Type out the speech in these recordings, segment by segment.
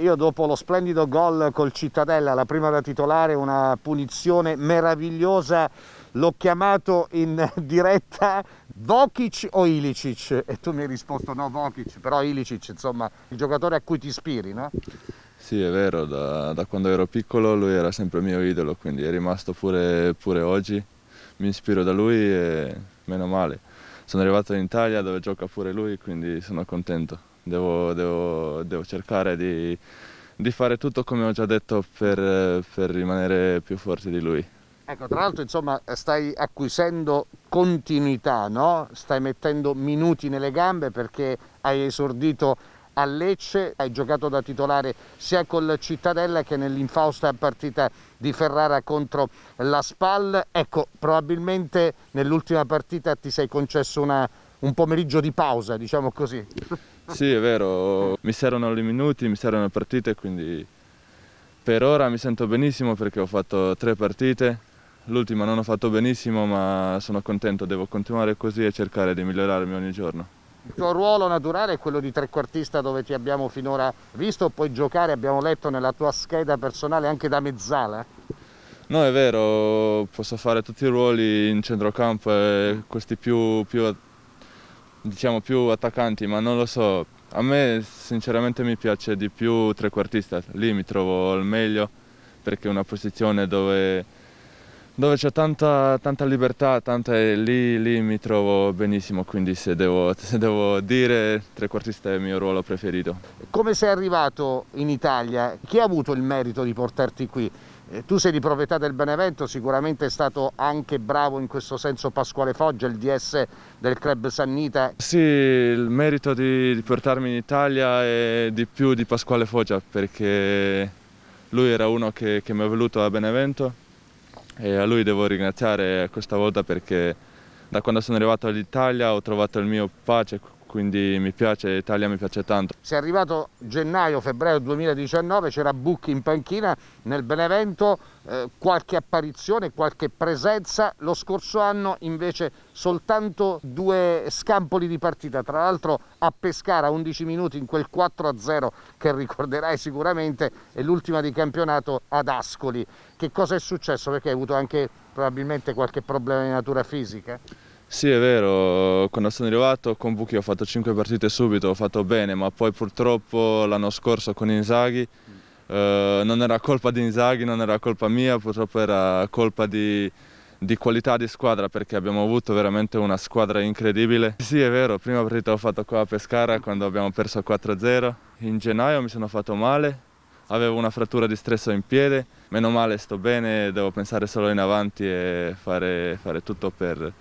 Io dopo lo splendido gol col Cittadella, la prima da titolare, una punizione meravigliosa, l'ho chiamato in diretta Vokic o Ilicic? E tu mi hai risposto no Vokic, però Ilicic, insomma, il giocatore a cui ti ispiri, no? Sì, è vero, da, da quando ero piccolo lui era sempre mio idolo, quindi è rimasto pure, pure oggi, mi ispiro da lui e meno male. Sono arrivato in Italia dove gioca pure lui, quindi sono contento devo, devo, devo cercare di, di, fare tutto come ho già detto per, per rimanere più forte di lui. Ecco, tra l'altro insomma stai acquisendo continuità, no? stai mettendo minuti nelle gambe perché hai esordito a Lecce, hai giocato da titolare sia col Cittadella che nell'infausta partita di Ferrara contro la Spal. Ecco, probabilmente nell'ultima partita ti sei concesso una, un pomeriggio di pausa, diciamo così. Sì, è vero, mi servono i minuti, mi servono le partite, quindi per ora mi sento benissimo perché ho fatto tre partite. L'ultima non ho fatto benissimo, ma sono contento, devo continuare così e cercare di migliorarmi ogni giorno. Il tuo ruolo naturale è quello di trequartista dove ti abbiamo finora visto, puoi giocare, abbiamo letto nella tua scheda personale anche da mezzala. No, è vero, posso fare tutti i ruoli in centrocampo, questi più, più diciamo più attaccanti, ma non lo so. A me sinceramente mi piace di più trequartista, lì mi trovo al meglio perché è una posizione dove dove c'è tanta, tanta, libertà, tanta, eh, lì, lì, mi trovo benissimo, quindi se devo, se devo dire trequartista è il mio ruolo preferito. Come sei arrivato in Italia? Chi ha avuto il merito di portarti qui? Eh, tu sei di proprietà del Benevento, sicuramente è stato anche bravo in questo senso Pasquale Foggia, il DS del club Sannita. Sì, il merito di, di portarmi in Italia è di più di Pasquale Foggia perché lui era uno che, che mi è venuto a Benevento e a lui devo ringraziare questa volta perché da quando sono arrivato all'Italia ho trovato il mio pace quindi mi piace, Italia mi piace tanto. Si è arrivato gennaio-febbraio 2019, c'era Bucchi in panchina nel Benevento, eh, qualche apparizione, qualche presenza, lo scorso anno invece soltanto due scampoli di partita, tra l'altro a Pescara 11 minuti in quel 4-0 che ricorderai sicuramente e l'ultima di campionato ad Ascoli. Che cosa è successo? Perché hai avuto anche probabilmente qualche problema di natura fisica? Sì, è vero, quando sono arrivato con Buchi ho fatto 5 partite subito, ho fatto bene, ma poi purtroppo l'anno scorso con Inzaghi eh, non era colpa di Inzaghi, non era colpa mia, purtroppo era colpa di, di qualità di squadra perché abbiamo avuto veramente una squadra incredibile. Sì, è vero, prima partita ho fatto qua a Pescara quando abbiamo perso 4-0. In gennaio mi sono fatto male, avevo una frattura di stress in piede. Meno male, sto bene, devo pensare solo in avanti e fare, fare tutto per,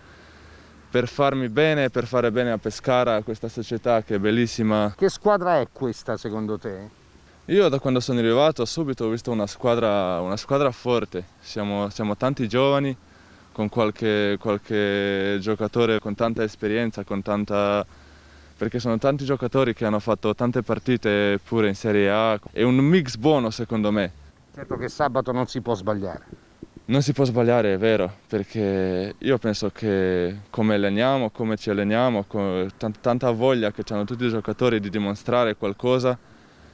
per farmi bene e per fare bene a Pescara, a questa società che è bellissima. Che squadra è questa secondo te? Io da quando sono arrivato subito ho visto una squadra, una squadra forte, siamo, siamo, tanti giovani con qualche, qualche giocatore con tanta esperienza, con tanta perché sono tanti giocatori che hanno fatto tante partite pure in Serie A. È un mix buono secondo me. Certo che sabato non si può sbagliare. Non si può sbagliare, è vero, perché io penso che come alleniamo, come ci alleniamo, con tanta voglia che hanno tutti i giocatori di dimostrare qualcosa,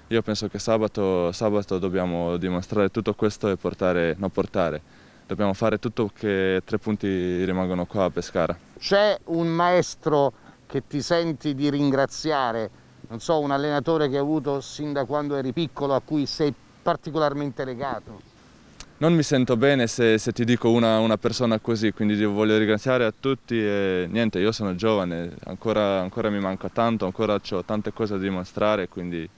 io penso che sabato, sabato dobbiamo dimostrare tutto questo e portare, non portare. Dobbiamo fare tutto che tre punti rimangono qua a Pescara. C'è un maestro che ti senti di ringraziare, non so, un allenatore che hai avuto sin da quando eri piccolo, a cui sei particolarmente legato? non mi sento bene se, se ti dico una, una, persona così, quindi voglio ringraziare a tutti e niente, io sono giovane, ancora, ancora mi manca tanto, ancora ho tante cose da dimostrare, quindi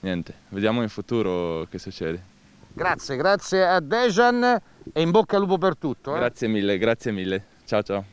niente, vediamo in futuro che succede. Grazie, grazie a Dejan e in bocca al lupo per tutto. Eh? Grazie mille, grazie mille. Ciao ciao.